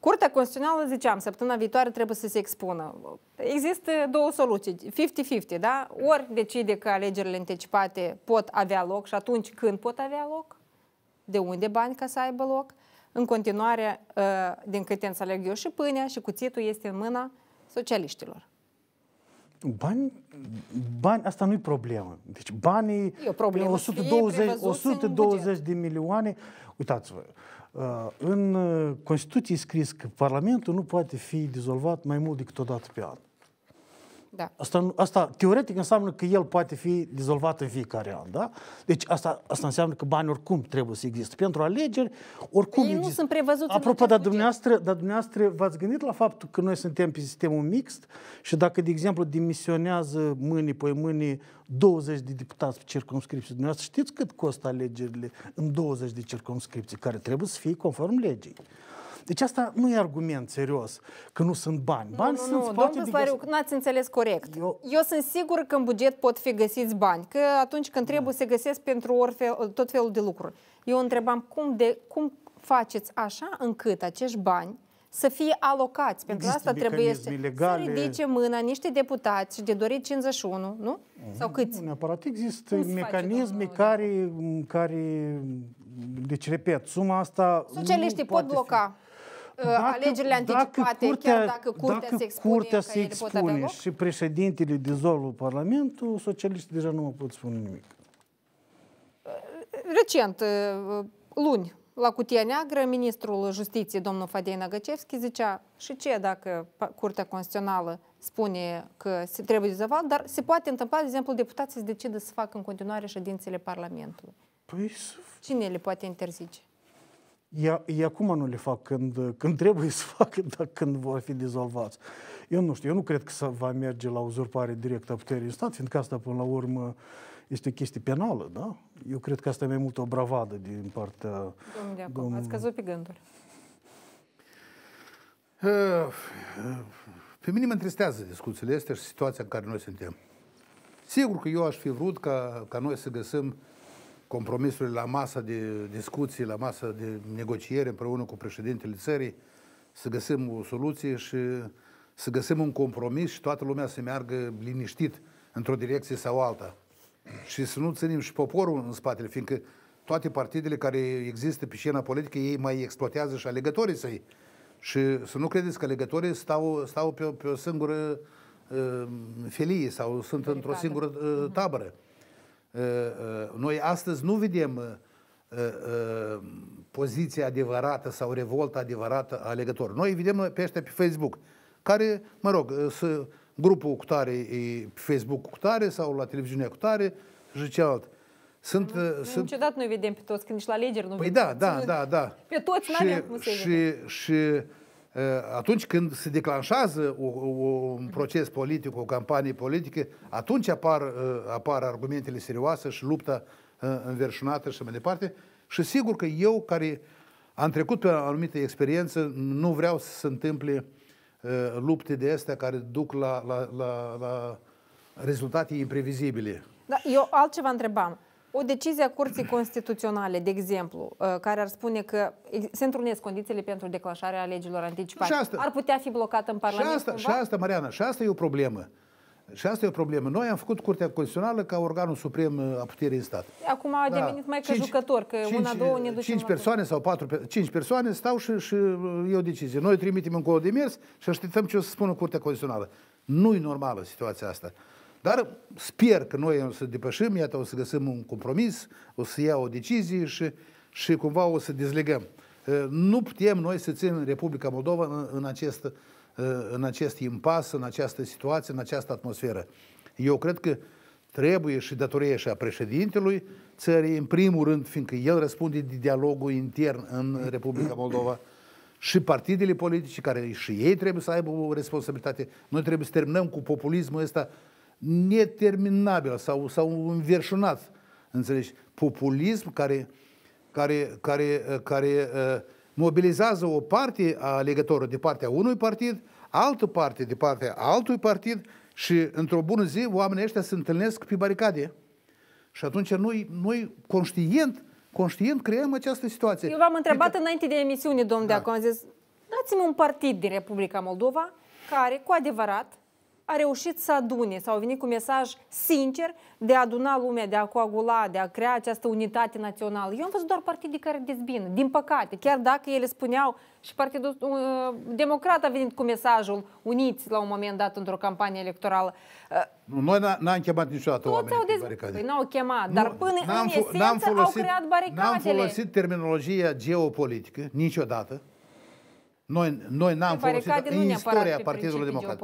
Curtea Constituțională, ziceam, săptămâna viitoare trebuie să se expună. Există două soluții, 50-50, da? Ori decide că alegerile anticipate pot avea loc și atunci când pot avea loc, de unde bani ca să aibă loc, în continuare, ă, din câte înțeleg eu, și pâinea și cuțitul este în mâna socialiștilor. Bani, bani, asta nu-i problemă. Deci banii, e o problemă 120, 120 de milioane, uitați-vă, în Constituție scris că Parlamentul nu poate fi dizolvat mai mult decât o dată pe an. Da. Asta, asta teoretic înseamnă că el poate fi dizolvat în fiecare an. Da? Deci asta, asta înseamnă că banii oricum trebuie să existe. Pentru alegeri, oricum Ei există. nu sunt prevăzuți Apropo, dar dumneavoastră, dar dumneavoastră v-ați gândit la faptul că noi suntem pe sistemul mixt și dacă, de exemplu, demisionează mâine, pe mâine 20 de deputați pe circunscripție, dumneavoastră știți cât costă alegerile în 20 de circunscripții care trebuie să fie conform legii. Deci asta nu e argument serios că nu sunt bani. Bani nu, nu, sunt nu, poate domnul Slariuc, găs- n-ați înțeles corect. Eu... Eu sunt sigur că în buget pot fi găsiți bani, că atunci când da. trebuie da. să găsesc pentru orfe, tot felul de lucruri. Eu întrebam cum, de, cum faceți așa încât acești bani să fie alocați. Pentru Există asta trebuie legale. să ridice mâna niște deputați de dorit 51, nu? mm Sau câți? Nu neapărat. Există Cum mecanisme face, care, care, deci repet, suma asta Socialiștii pot bloca. Fi dacă, uh, alegerile anticipate, curtea, chiar dacă curtea dacă se expune, curtea se expune și președintele dizolvă Parlamentul, socialiștii deja nu mă pot spune nimic. Uh, recent, uh, luni, la cutia neagră, ministrul justiției, domnul Fadei Nagăcevski, zicea și ce dacă Curtea Constituțională spune că se trebuie dizolvat, dar se poate întâmpla, de exemplu, deputații să decidă să facă în continuare ședințele Parlamentului. Păi Cine le poate interzice? Ia ea acum nu le fac când, când trebuie să fac, dar când vor fi dizolvați. Eu nu știu, eu nu cred că să va merge la uzurpare directă a puterii în stat, fiindcă asta până la urmă este o chestie penală, da? Eu cred că asta e mai mult o bravadă din partea... Domnule Iacob, domn... ați căzut pe gânduri. Pe mine mă întristează discuțiile astea și situația în care noi suntem. Sigur că eu aș fi vrut ca, ca noi să găsim compromisurile la masă de discuții, la masă de negociere împreună cu președintele țării, să găsim o soluție și să găsim un compromis și toată lumea să meargă liniștit într-o direcție sau alta. Și să nu ținem și poporul în spatele, fiindcă toate partidele care există pe scena politică, ei mai exploatează și alegătorii săi. Și să nu credeți că alegătorii stau, stau pe, o, pe o singură uh, felie sau sunt într-o singură uh, mhm. tabără. Uh-huh. Uh, uh, noi astăzi nu vedem uh, poziția adevărată sau revolta adevărată a legătorilor. Noi vedem pe ăștia pe Facebook, care, mă rog, să, grupul cu tare e pe Facebook cu tare sau la televiziune cu tare și cealaltă. Sunt, nu, sunt... Niciodată nu vedem pe toți, când nici la lideri nu păi vedem. da, da, da, da. Pe toți n avem cum să și, și, și Eh, atunci când se declanșează o, o, un proces politic, o campanie politică, atunci apar, eh, apar argumentele serioase și lupta eh, înverșunată și mai departe. Și sigur că eu, care am trecut pe o anumită experiență, nu vreau să se întâmple lupte de astea care duc la, la, la, la rezultate imprevizibile. Da, eu altceva întrebam. O decizie a Curții Constituționale, de exemplu, uh, care ar spune că se întrunesc condițiile pentru declanșarea legilor anticipate, asta, ar putea fi blocată în Parlament? Și asta, și asta, Mariana, și asta e o problemă. Și asta e o problemă. Noi am făcut Curtea Constituțională ca organul suprem uh, a puterii în stat. Acum a da. devenit mai jucător că cinci, una, două ne ducem Cinci persoane sau patru, cinci persoane stau și, și uh, e o decizie. Noi trimitem încolo de mers și așteptăm ce o să spună Curtea Constituțională. Nu e normală situația asta. Dar sper că noi o să depășim, iată, o să găsim un compromis, o să ia o decizie și, și cumva o să dezlegăm. Eh, nu putem noi să ținem Republica Moldova în, în, acest, eh, în acest impas, în această situație, în această atmosferă. Eu cred că trebuie și datorie și a președintelui țării, în primul rând, fiindcă el răspunde de dialogul intern în Republica Moldova, și partidele politice, care și ei trebuie să aibă o responsabilitate. Noi trebuie să terminăm cu populismul ăsta neterminabil sau, sau înverșunat, înțelegi? Populism care, care, care, care uh, mobilizează o parte a legătorului de partea unui partid, altă parte de partea altui partid și într-o bună zi oamenii ăștia se întâlnesc pe baricade. Și atunci noi, noi conștient, conștient creăm această situație. Eu v-am întrebat adică... înainte de emisiune, domnul da. Deacon, am zis, dați-mi un partid din Republica Moldova care, cu adevărat, a reușit să adune sau a venit cu mesaj sincer de a aduna lumea, de a coagula, de a crea această unitate națională. Eu am văzut doar partide care dezbină, din păcate, chiar dacă ele spuneau și Partidul uh, Democrat a venit cu mesajul uniți la un moment dat într-o campanie electorală. Uh, Noi n-am chemat niciodată Toți oamenii au dez... Păi n-au chemat, nu, dar până în esență folosit, au creat baricadele. N-am folosit terminologia geopolitică niciodată. Noi, noi n-am folosit nu istoria Partidului Democrat.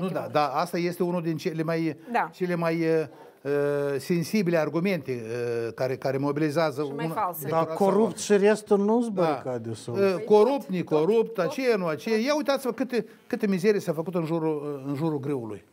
Nu, da, da, asta este unul din cele mai, da. cele mai uh, uh sensibile argumente uh, care, care mobilizează... Și un, da, Dar corupt și restul nu s baricade. Da. Sau. Uh, păi corupt, necorupt, aceea, nu aceea. Ia uitați-vă câte, câte mizerii s-a făcut în jurul, uh, în jurul greului.